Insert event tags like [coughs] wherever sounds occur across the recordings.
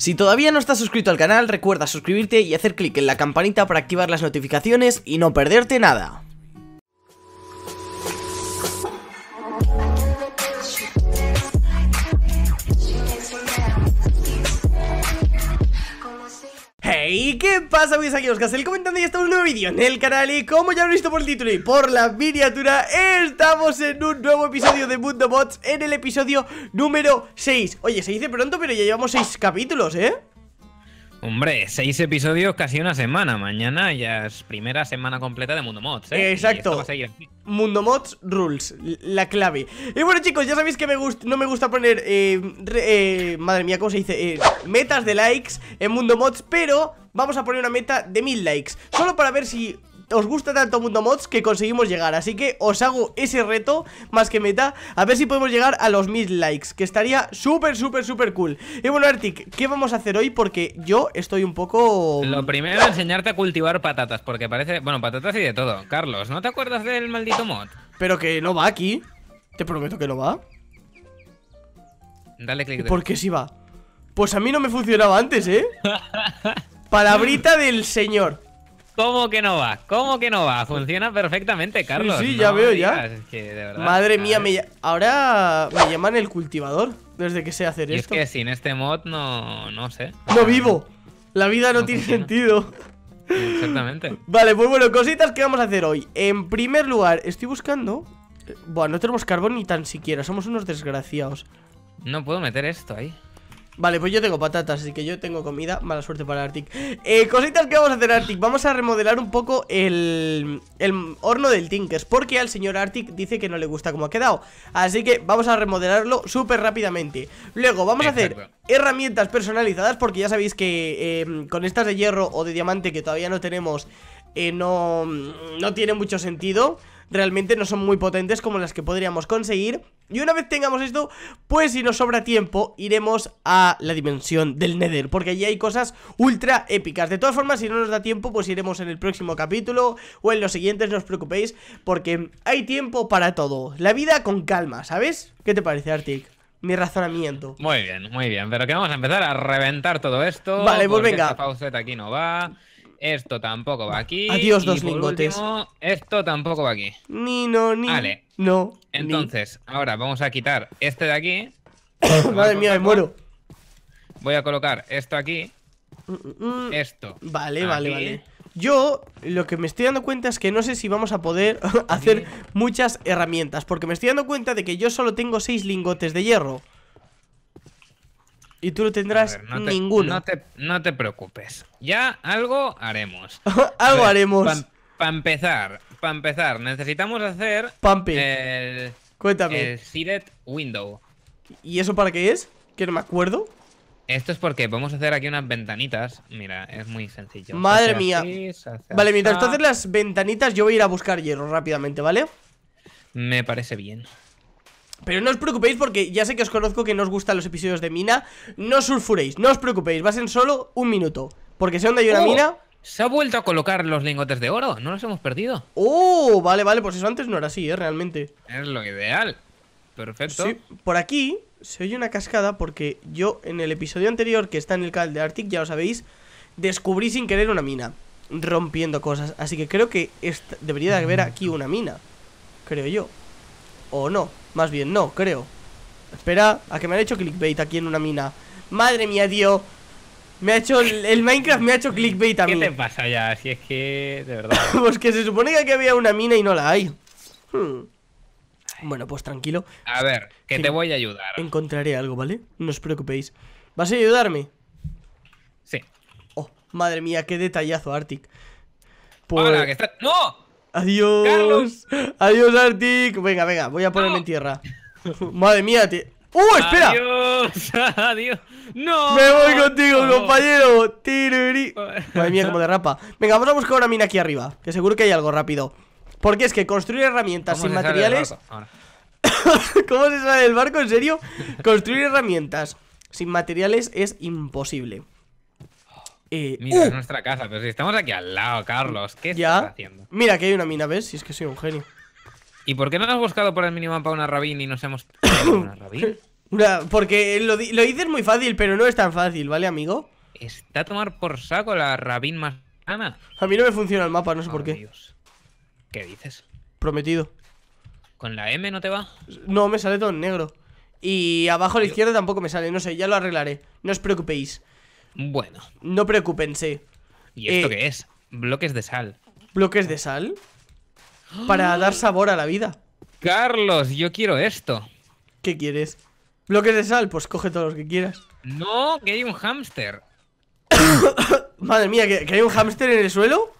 Si todavía no estás suscrito al canal, recuerda suscribirte y hacer clic en la campanita para activar las notificaciones y no perderte nada. ¿Y qué pasa mis amigos? el comentando y en un nuevo vídeo en el canal Y como ya lo he visto por el título y por la miniatura Estamos en un nuevo episodio de Mundo Bots En el episodio número 6 Oye, se dice pronto pero ya llevamos 6 capítulos, ¿eh? Hombre, seis episodios, casi una semana. Mañana ya es primera semana completa de Mundo Mods. ¿eh? Exacto. Mundo Mods Rules, la clave. Y bueno, chicos, ya sabéis que me no me gusta poner. Eh, eh, madre mía, ¿cómo se dice? Eh, metas de likes en Mundo Mods, pero vamos a poner una meta de mil likes. Solo para ver si os gusta tanto Mundo Mods que conseguimos llegar Así que os hago ese reto, más que meta A ver si podemos llegar a los mil likes Que estaría súper, súper, súper cool Y bueno, Artic, ¿qué vamos a hacer hoy? Porque yo estoy un poco... Lo primero, enseñarte a cultivar patatas Porque parece... Bueno, patatas y de todo Carlos, ¿no te acuerdas del maldito mod? Pero que no va aquí Te prometo que no va Dale clic ¿Por qué sí va? Pues a mí no me funcionaba antes, ¿eh? [laughs] Palabrita del señor ¿Cómo que no va? ¿Cómo que no va? Funciona perfectamente, Carlos. Sí, sí ya veo, ya. Madre mía, me... ahora me llaman el cultivador desde que sé hacer esto. Es que sin este mod no, no sé. No vivo. La vida no, tiene sentido. Exactamente. Vale, pues bueno, cositas que vamos a hacer hoy. En primer lugar, estoy buscando... Eh, bueno, no tenemos carbón ni tan siquiera, somos unos desgraciados. No puedo meter esto ahí. Vale, pues yo tengo patatas, así que yo tengo comida Mala suerte para Arctic eh, Cositas que vamos a hacer Arctic Vamos a remodelar un poco el, el horno del Tinkers Porque al señor Arctic dice que no le gusta cómo ha quedado Así que vamos a remodelarlo súper rápidamente Luego vamos a hacer herramientas personalizadas Porque ya sabéis que em, con estas de hierro o de diamante que todavía no tenemos eh, no, no tiene mucho sentido realmente no son muy potentes como las que podríamos conseguir Y una vez tengamos esto, pues si nos sobra tiempo, iremos a la dimensión del Nether Porque allí hay cosas ultra épicas De todas formas, si no nos da tiempo, pues iremos en el próximo capítulo o en los siguientes, no os preocupéis Porque hay tiempo para todo La vida con calma, ¿sabes? ¿Qué te parece, Artic? mi razonamiento. Muy bien, muy bien. Pero que vamos a empezar a reventar todo esto. Vale, pues venga. aquí no va. Esto tampoco va aquí. Adiós, dos lingotes. esto tampoco va aquí. Ni no, ni. Vale. No. Entonces, ahora vamos a quitar este de aquí. [coughs] Madre mía, me muero. Voy a colocar esto aquí. Mm, mm, mm. esto. Vale, vale, vale. Yo lo que me estoy dando cuenta es que no sé si vamos a poder [laughs] hacer muchas herramientas Porque me estoy dando cuenta de que yo solo tengo seis lingotes de hierro y tú no tendrás no te, ninguno. No te, preocupes. Ya algo haremos. [laughs] algo haremos. Para empezar, para empezar, necesitamos hacer Pumping. el Cuéntame. El window. ¿Y eso para qué es? Que no me acuerdo. Esto es porque podemos hacer aquí unas ventanitas. Mira, es muy sencillo. Madre mía. vale, mientras tú haces las ventanitas, yo voy a ir a buscar hierro rápidamente, ¿vale? Me parece bien. Pero no os preocupéis porque ya sé que os conozco que no os gustan los episodios de mina No os sulfuréis, no os preocupéis, va a ser solo un minuto Porque sé dónde hay una oh. mina Se ha vuelto a colocar los lingotes de oro, no los hemos perdido Oh, vale, vale, pues eso antes no era así, ¿eh? Realmente Es lo ideal, perfecto Por aquí se oye una cascada porque yo en el episodio anterior que está en el canal de Arctic, ya lo sabéis Descubrí sin querer una mina Rompiendo cosas, así que creo que debería de haber aquí una mina Creo yo ¿O no? Más bien, no, creo Espera, a que me han hecho clickbait aquí en una mina Madre mía, tío me ha hecho el Minecraft me ha hecho clickbait a mí. ¿Qué te pasa ya? Si es que de verdad. [laughs] pues que se supone que había una mina y no la hay. Hmm. Bueno, pues tranquilo. A ver, que, te voy a ayudar. Encontraré algo, ¿vale? No os preocupéis. ¿Vas a ayudarme? Sí. Oh, madre mía, qué detallazo, Arctic. Pues... está... ¡No! Adiós. Adiós, Arctic. Venga, venga, voy a ponerme en tierra. [laughs] Madre mía, ¡Uh, espera! Adiós, [laughs] adiós. ¡No! Me voy contigo, compañero. Madre mía, como derrapa. Venga, vamos a buscar una mina aquí arriba. Que seguro que hay algo rápido. Porque es que construir herramientas sin materiales. [laughs] ¿Cómo se sale del barco? ¿En serio? Construir herramientas sin materiales es imposible. Eh, Mira, es uh. nuestra casa, pero si estamos aquí al lado, Carlos, ¿qué estás haciendo? Mira, aquí hay una mina, ¿ves? Si es que soy un genio. ¿Y por qué no has buscado por el minimapa una rabín y nos hemos... [coughs] ¿Una rabín? porque lo, lo dices muy fácil, pero no es tan fácil, ¿vale, amigo? Está a tomar por saco la rabín más sana. A mí no me funciona el mapa, no sé oh, por qué. ¿Qué dices? Prometido. ¿Con la M no te va? No, me sale todo en negro. Y abajo a la izquierda tampoco me sale, no sé, ya lo arreglaré. No os preocupéis. Bueno. No preocupense. ¿Y esto eh, qué es? Bloques de sal. ¿Bloques de sal? Para dar sabor a la vida. Carlos, yo quiero esto. ¿Qué quieres? ¿Bloques de sal? Pues coge todos los que quieras. No, que hay un hámster. [coughs] Madre mía, ¿que, hay un hámster en el suelo?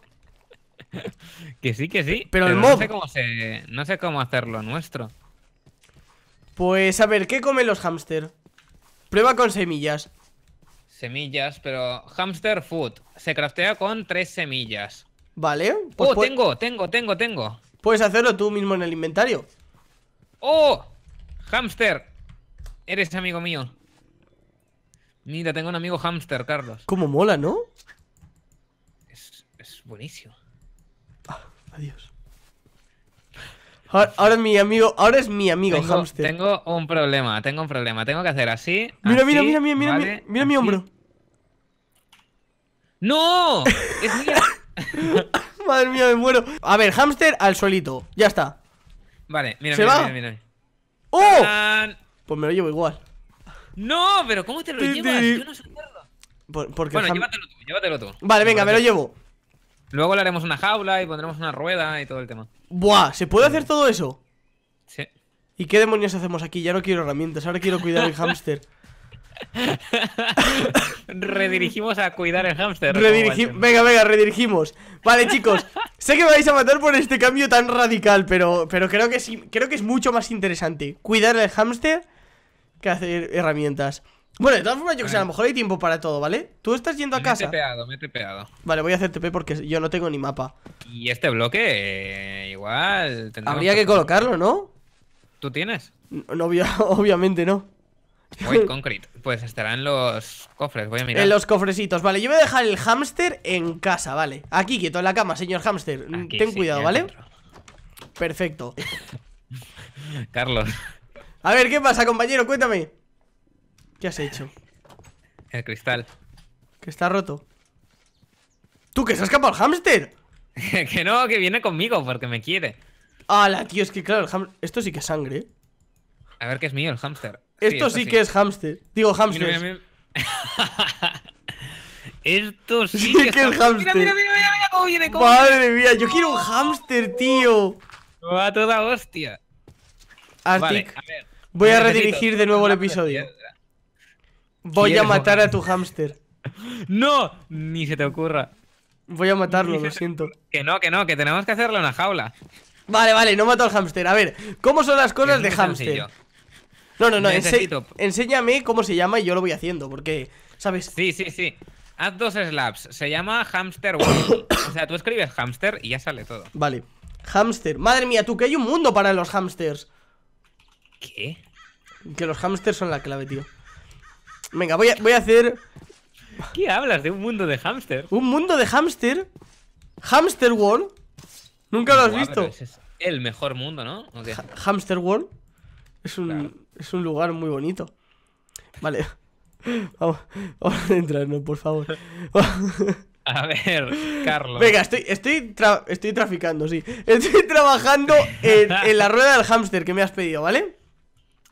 [laughs] que sí, que sí. Pero, el mob. No sé, cómo no sé cómo hacerlo nuestro. Pues a ver, ¿qué comen los hámster? Prueba con semillas. Semillas, pero hamster food. Se craftea con tres semillas. Vale. oh, pues tengo, tengo, tengo, tengo. Puedes hacerlo tú mismo en el inventario. ¡Oh! Hamster. Eres amigo mío. Mira, tengo un amigo hamster, Carlos. Como mola, ¿no? Es, es buenísimo. Ah, adiós. Ahora, es mi amigo, ahora es mi amigo hamster. Tengo un problema, tengo un problema. Tengo que hacer así. Mira, mira, mira, mira, mira, mira, mi hombro. ¡No! [laughs] Es mía. Madre mía, me muero. A ver, hamster al suelito. Ya está. Vale, mira, mira, mira, ¡Oh! Pues me lo llevo igual. No, pero ¿cómo te lo llevas? Yo no sé hacerlo. Por, porque bueno, llévatelo tú, llévatelo tú. Vale, venga, me lo llevo. Luego le haremos una jaula y pondremos una rueda y todo el tema. Buah, ¿se puede hacer todo eso? Sí. ¿Y qué demonios hacemos aquí? Ya no quiero herramientas, ahora quiero cuidar el hámster. [laughs] redirigimos a cuidar el hámster. venga, venga, redirigimos. Vale, chicos, sé que me vais a matar por este cambio tan radical, pero, pero creo, que sí, creo que es mucho más interesante cuidar el hámster que hacer herramientas. Bueno, de todas formas, yo que sé, a lo mejor hay tiempo para todo, ¿vale? Tú estás yendo a casa. Me he tepeado, me he Vale, voy a hacer TP porque yo no tengo ni mapa. Y este bloque, eh, igual. Habría que colocarlo, ¿no? ¿Tú tienes? No, [laughs] obviamente no. Voy, [laughs] concrete. Pues estarán los cofres, voy a mirar. En eh, los cofresitos, vale. Yo voy a dejar el hámster en casa, vale. Aquí, quieto en la cama, señor hámster. Mm, ten cuidado, ¿vale? Perfecto. [laughs] Carlos. A ver, ¿qué pasa, compañero? Cuéntame. ¿Qué has hecho? El cristal. Que está roto. ¡Tú que se ha escapado el hámster! [laughs] que no, que viene conmigo porque me quiere. ¡Hala, tío! Es que claro, el hámster... Esto sí que es sangre, A ver qué es mío el hámster. esto, sí, que es hámster. Digo, hámster. [laughs] esto sí, que, es, hámster. Mira, mira, mira, mira, cómo viene. Cómo Madre mía, yo quiero un hámster, tío. Va toda hostia. Arctic voy a redirigir de nuevo el episodio. Voy a matar a tu hámster. [laughs] ¡No! Ni se te ocurra. Voy a matarlo, lo siento. Que no, que no, que tenemos que hacerlo en una jaula. Vale, vale, no mato al hámster. A ver, ¿cómo son las cosas de hámster? No, no, no, enséñame cómo se llama y yo lo voy haciendo, porque, ¿sabes? Sí, sí, sí. Haz dos slaps. Se llama hamster one. [coughs] o sea, tú escribes hamster y ya sale todo. Vale. Hamster. Madre mía, tú, que hay un mundo para los hamsters. ¿Qué? Que los hámsters son la clave, tío. Venga, voy a, voy a hacer... ¿Qué hablas de un mundo de hámster? ¿Un mundo de hámster? ¿Hamster World? Nunca lo has visto. es el mejor mundo, ¿no? World es un, es un lugar muy bonito. Vale. [laughs] Vamos, vamos a no, por favor. [laughs] A ver, Carlos. Venga, estoy, estoy, estoy traficando, sí. Estoy trabajando en, en la rueda del hámster que me has pedido, ¿vale?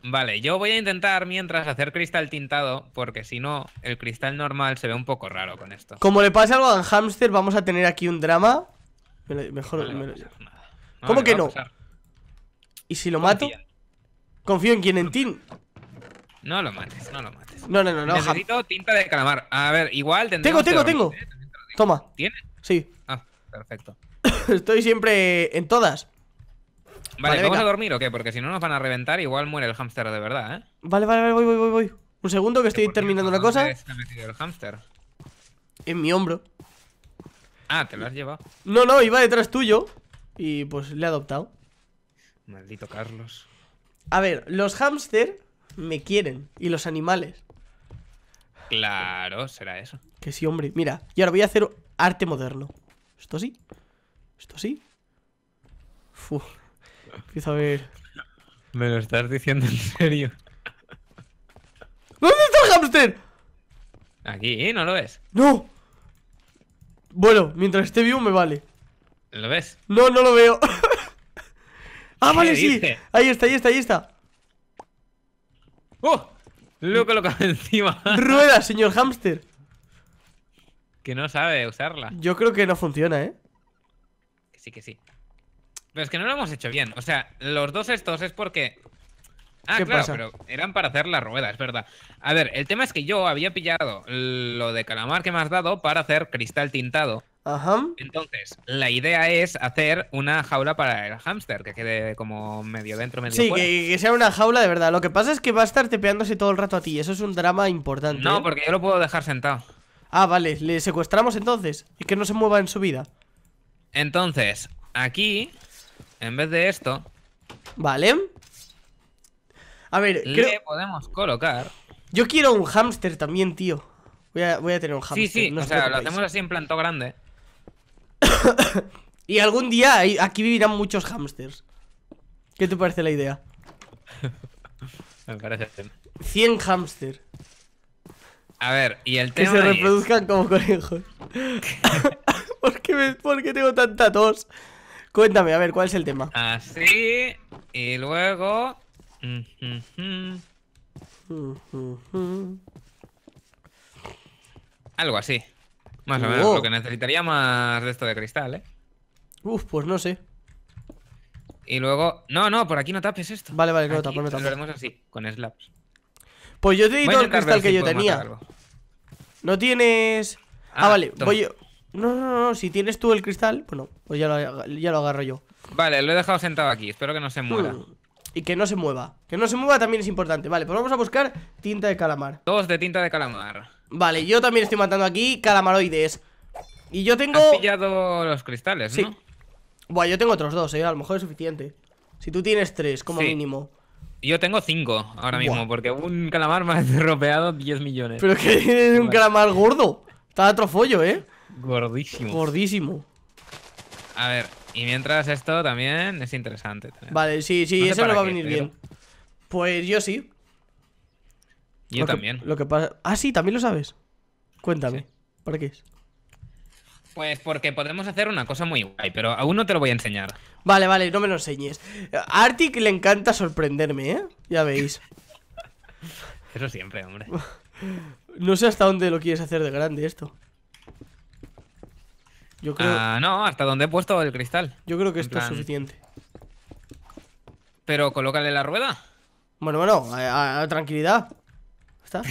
Vale, yo voy a intentar mientras hacer cristal tintado, porque si no, el cristal normal se ve un poco raro con esto. Como le pasa algo a Hamster, vamos a tener aquí un drama. mejor. ¿Cómo que no? ¿Y si lo mato? Confío en quien en ti. No lo mates, no lo mates. No, no, no, no. Necesito tinta de calamar. A ver, igual Tengo, tengo, tengo. ¿eh? Toma. ¿Tiene? Sí. Ah, perfecto. [coughs] Estoy siempre en todas. Vale, ¿vamos a dormir o qué? Porque si no nos van a reventar, igual muere el hámster de verdad, ¿eh? Vale, vale, vale, voy, voy, voy, voy. Un segundo que estoy terminando una cosa. el hámster? En mi hombro. Ah, te lo has llevado. No, no, iba detrás tuyo. Y pues le he adoptado. Maldito Carlos. A ver, los hámster me quieren. Y los animales. Claro, será eso. Que sí, hombre. Mira, y ahora voy a hacer arte moderno. Esto sí. Esto sí. Uf. Empieza a Me lo estás diciendo en serio. ¿Dónde está el hamster? Aquí, ¿no lo ves? ¡No! Bueno, mientras esté vivo me vale. ¿Lo ves? No, no lo veo. [laughs] ¡Ah, vale, sí! Ahí está, ahí está, ahí está. ¡Oh! Lo he colocado [laughs] encima. Rueda, señor hamster. Que no sabe usarla. Yo creo que no funciona, ¿eh? Que sí, que sí. Pero es que no lo hemos hecho bien. O sea, los dos estos es porque... Ah, claro, pero eran para hacer la rueda, es verdad. A ver, el tema es que yo había pillado lo de calamar que me has dado para hacer cristal tintado. Ajá. Entonces, la idea es hacer una jaula para el hámster, que quede como medio dentro, medio fuera. Sí, que, sea una jaula de verdad. Lo que pasa es que va a estar tepeándose todo el rato a ti. Eso es un drama importante. No, ¿eh? porque yo lo puedo dejar sentado. Ah, vale. Le secuestramos entonces. Y que no se mueva en su vida. Entonces, aquí en vez de esto... Vale. A ver, le podemos colocar... Yo quiero un hámster también, tío. Voy a, voy a tener un hámster. Sí, sí, o sea, lo hacemos así en planto grande. [coughs] y algún día aquí vivirán muchos hámsters. ¿Qué te parece la idea? [laughs] Me parece. 100 hámster. A ver, y el tema. Que se reproduzcan como conejos. [laughs] [laughs] ¿Por, qué ¿Por qué tengo tanta tos? Cuéntame, a ver, ¿cuál es el tema? Así, y luego... Algo así. Más o menos, lo que necesitaría más de esto de cristal, ¿eh? Uf, pues no sé. Y luego... No, no, por aquí no tapes esto. Vale, vale, no tapo, no tapes. Lo haremos así, con slabs. Pues yo te di todo el cristal que yo tenía. ¿No tienes...? Ah, ah vale, voy yo, no, no, no, si tienes tú el cristal, bueno, pues ya lo, ya lo agarro yo. Vale, lo he dejado sentado aquí, espero que no se mueva. Mm, y que no se mueva. Que no se mueva también es importante. Vale, pues vamos a buscar tinta de calamar. Dos de tinta de calamar. Vale, yo también estoy matando aquí calamaroides. Y yo tengo... Has pillado los cristales, sí. ¿no? Bueno, yo tengo otros dos, ¿eh? A lo mejor es suficiente. Si tú tienes tres, como mínimo. Yo tengo cinco ahora mismo, porque un calamar me ha [laughs] ropeado 10 millones. Pero que es un calamar gordo. Está otro follo, ¿eh? Gordísimo. Gordísimo. A ver, y mientras esto también es interesante. Vale, sí, sí, eso me va a venir bien. Pues yo sí. Yo también. lo que pasa... Ah, sí, también lo sabes. Cuéntame. ¿Para qué es? Pues porque podemos hacer una cosa muy guay, pero aún no te lo voy a enseñar. Vale, vale, no me lo enseñes. A Arctic le encanta sorprenderme, ¿eh? Ya veis. [laughs] Eso siempre, hombre. [laughs] no sé hasta dónde lo quieres hacer de grande esto. Ah, no, hasta donde he puesto el cristal. Yo creo que esto es suficiente. Pero colócale la rueda. Bueno, bueno, a, tranquilidad. [laughs]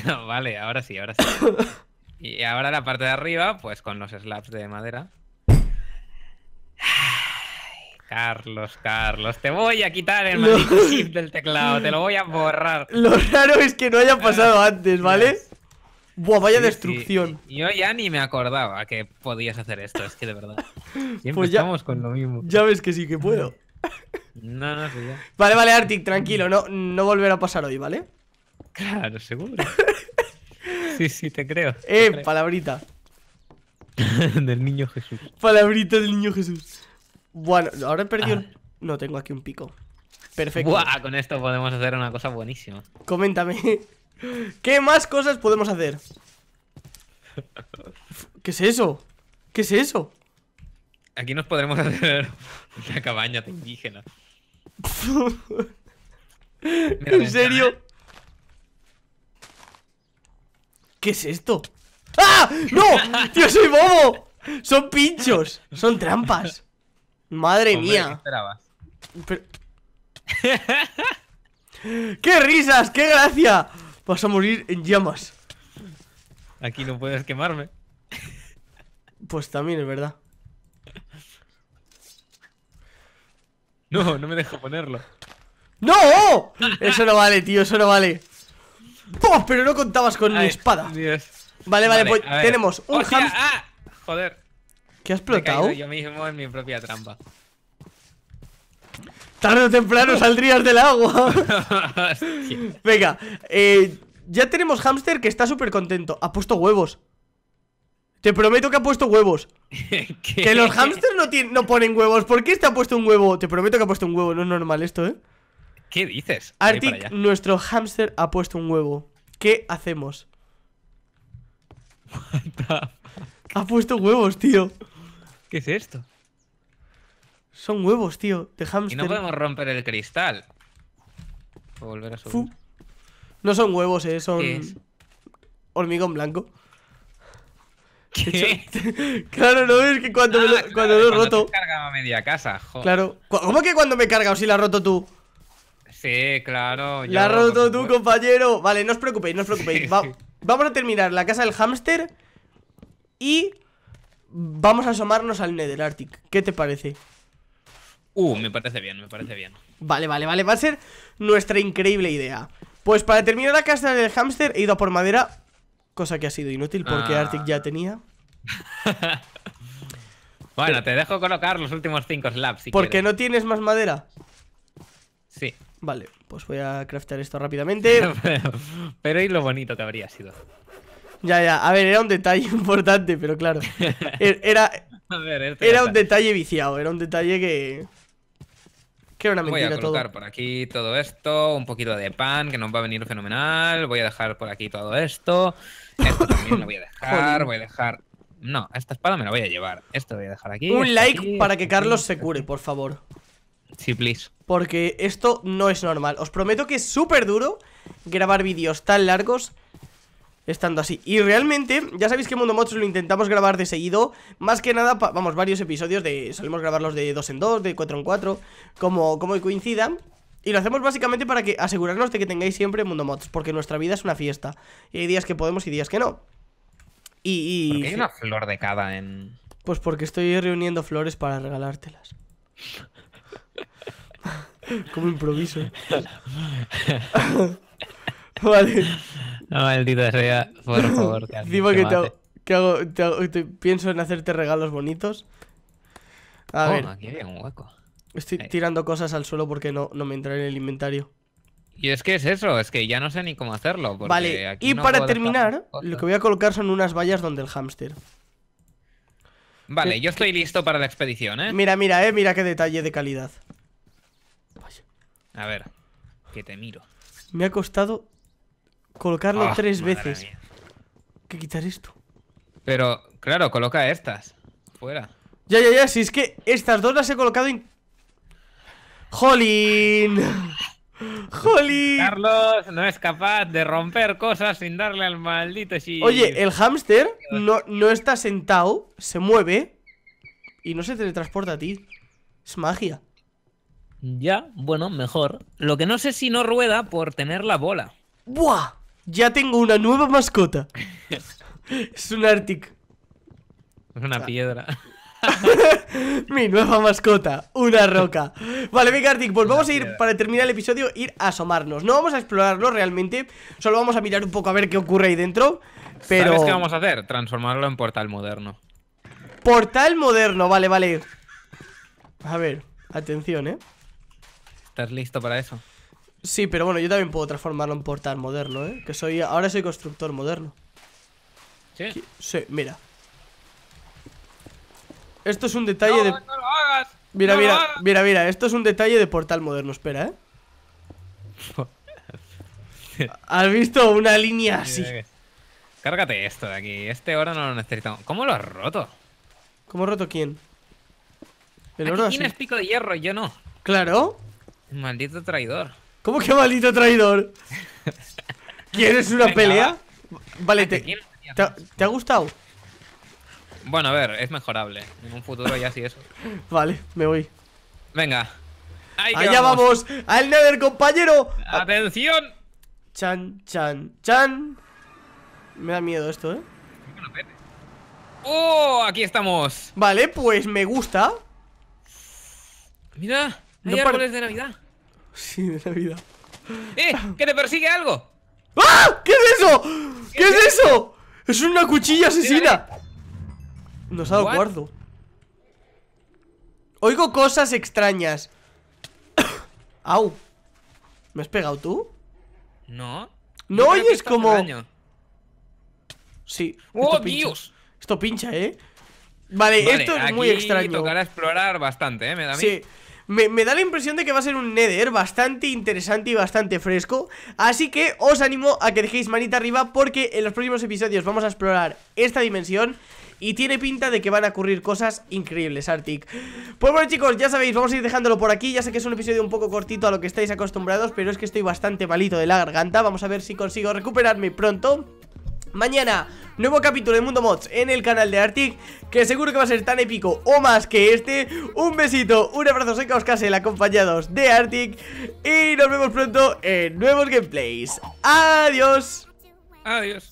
No, vale, ahora sí, ahora sí. [coughs] y ahora la parte de arriba, pues con los slabs de madera. Carlos, Carlos, te voy a quitar el [laughs] maldito del teclado, te lo voy a borrar. Lo raro es que no haya pasado [laughs] antes, ¿vale? Buah, vaya destrucción. Yo ya ni me acordaba que podías hacer esto, es que de verdad. [laughs] Siempre pues ya, estamos con lo mismo. Ya ves que sí que puedo. [laughs] no, no sé Vale, vale, Arctic, tranquilo, no, no volverá a pasar hoy, ¿vale? Claro, seguro. [laughs] sí, sí, te creo. eh, palabrita. del niño Jesús. Palabrita del niño Jesús. Bueno, ahora he perdido. Ah. No, tengo aquí un pico. Perfecto. Buah, con esto podemos hacer una cosa buenísima. Coméntame. ¿Qué más cosas podemos hacer? ¿Qué es eso? ¿Qué es eso? Aquí nos podremos hacer una [laughs] cabaña de indígena. [laughs] ¿En serio? ¿Qué es esto? ¡Ah! ¡No! [laughs] ¡Yo soy bobo! Son pinchos, son trampas. Madre mía. ¡Qué risas! ¡Qué gracia! Vas a morir en llamas. Aquí no puedes quemarme. Pues también es verdad. No, no me dejo ponerlo. ¡No! Eso no vale, tío, eso no vale. ¡Pum! Pero no contabas con mi espada. Vale, vale, pues tenemos un hamster ah, Joder. ¿Qué ha explotado? Yo mismo en mi propia trampa. Tarde o temprano [laughs] saldrías del agua. [laughs] Venga, eh, ya tenemos hamster que está súper contento. Ha puesto huevos. Te prometo que ha puesto huevos. [laughs] Que los hamsters no, ponen huevos. ¿Por qué este ha puesto un huevo? Te prometo que ha puesto un huevo. No es normal esto, ¿eh? ¿Qué dices? Arctic, nuestro hamster ha puesto un huevo. ¿Qué hacemos? ha puesto huevos, tío. ¿Qué es esto? Son huevos, tío, de Y no podemos romper el cristal. a volver a subir. No son huevos, eh, son. Hormigón blanco. [laughs] claro, no es que cuando, ah, me lo, cuando lo he roto. media casa, joder. Claro. ¿Cómo que cuando me he cargado si la has roto tú? Sí, claro. La has roto tú, compañero. Vale, no os preocupéis, no os preocupéis. vamos a terminar la casa del hámster y vamos a asomarnos al Nether Arctic. ¿Qué te parece? Uh, me parece bien, me parece bien. Vale, vale, vale, va a ser nuestra increíble idea. Pues para terminar la casa del hámster he ido a por madera, cosa que ha sido inútil porque ah. Arctic ya tenía. [laughs] bueno, te dejo colocar los últimos cinco slabs. porque no tienes más madera. Sí. Vale, pues voy a craftear esto rápidamente. [laughs] pero, y lo bonito que habría sido. Ya, ya. A ver, era un detalle [laughs] importante, pero claro. E-, era, era un detalle viciado, era un detalle que... Voy a colocar por aquí todo esto, un poquito de pan que nos va a venir fenomenal. Voy a dejar por aquí todo esto. Esto también lo voy a [laughs] dejar. voy a dejar. No, esta espada me la voy a llevar. Esto lo voy a dejar aquí. Un like para que Carlos se cure, por favor. Sí, please. Porque esto no es normal. Os prometo que es súper duro grabar vídeos tan largos estando así Y realmente, ya sabéis que Mundo Mods lo intentamos grabar de seguido Más que nada, vamos, varios episodios de Solemos grabarlos de 2 en 2, de 4 en 4 Como, como coincidan y lo hacemos básicamente para que asegurarnos de que tengáis siempre Mundo Mods, porque nuestra vida es una fiesta. Y hay días que podemos y días que no. Y, ¿Por qué hay una flor de cada en...? Pues porque estoy reuniendo flores para regalártelas. [laughs] Como improviso. [laughs] vale. No, maldita sea, por [laughs] favor. Digo que te hago, pienso en hacerte regalos bonitos. A ver. Aquí hay un hueco. Estoy tirando cosas al suelo porque no, no me entra en el inventario. Y es que es eso, es que ya no sé ni cómo hacerlo. Vale, y para terminar, lo que voy a colocar son unas vallas donde el hámster. Vale, yo estoy listo para la expedición, ¿eh? Mira, mira, eh, mira qué detalle de calidad. A ver, que te miro. Me ha costado Colocarlo ah, tres veces. que quitar esto. Pero, claro, coloca estas. Fuera. Ya, ya, ya. Si es que estas dos las he colocado en... ¡Jolín! [laughs] ¡Jolín! Carlos no es capaz de romper cosas sin darle al maldito sí Oye, el hámster no, no está sentado, se mueve y no se teletransporta a ti. Es magia. Ya, bueno, mejor. Lo que no sé si no rueda por tener la bola. ¡Buah! ya tengo una nueva mascota. [laughs] es un Arctic. Es una ah. piedra. [laughs] Mi nueva mascota, una roca. Vale, venga, Arctic, pues vamos a ir para terminar el episodio, ir a asomarnos. No vamos a explorarlo realmente, solo vamos a mirar un poco a ver qué ocurre ahí dentro. Pero... ¿Sabes qué vamos a hacer? Transformarlo en portal moderno. Portal moderno, vale, vale. A ver, atención, ¿eh? ¿Estás listo para eso? Sí, pero bueno, yo también puedo transformarlo en portal moderno, ¿eh? Que soy... Ahora soy constructor moderno. ¿Sí? Sí, mira. Esto es un detalle de... Mira, mira, mira, mira. Esto es un detalle de portal moderno. Espera, ¿eh? [laughs] ¿Has visto una línea así? Cárgate esto de aquí. Este oro no lo necesitamos. ¿Cómo lo has roto? ¿Cómo has roto quién? El oro tienes pico de hierro, yo no. Claro. Maldito traidor. ¿Cómo que maldito traidor? ¿Quieres una pelea? Vale, te, ha gustado? Bueno, a ver, es mejorable. En un futuro ya así eso. Vale, me voy. Venga. Allá vamos. ¡Al Nether, compañero! ¡Atención! Chan, chan, chan. Me da miedo esto, ¿eh? ¡Oh! Aquí estamos. Vale, pues me gusta. Mira, hay no árboles de Navidad. Sí, de la vida. ¡Eh! ¡Que te persigue algo! ¡Ah! ¿Qué es eso? ¿Qué, es, eso? ¡Es una cuchilla asesina! Nos ha dado Oigo cosas extrañas. [coughs] ¡Au! ¿Me has pegado tú? No. ¿No oyes como.? Sí. ¡Oh, esto Dios! Pincha. Esto pincha, ¿eh? Vale, esto es muy extraño. Tocará explorar bastante, ¿eh? Me da miedo. Sí me, da la impresión de que va a ser un Nether bastante interesante y bastante fresco Así que os animo a que dejéis manita arriba porque en los próximos episodios vamos a explorar esta dimensión y tiene pinta de que van a ocurrir cosas increíbles, Arctic Pues bueno chicos, ya sabéis, vamos a ir dejándolo por aquí Ya sé que es un episodio un poco cortito a lo que estáis acostumbrados Pero es que estoy bastante malito de la garganta Vamos a ver si consigo recuperarme pronto mañana Nuevo capítulo de Mundo Mods en el canal de Arctic Que seguro que va a ser tan épico o más que este Un besito, un abrazo, soy Kassel acompañados de Arctic Y nos vemos pronto en nuevos gameplays Adiós Adiós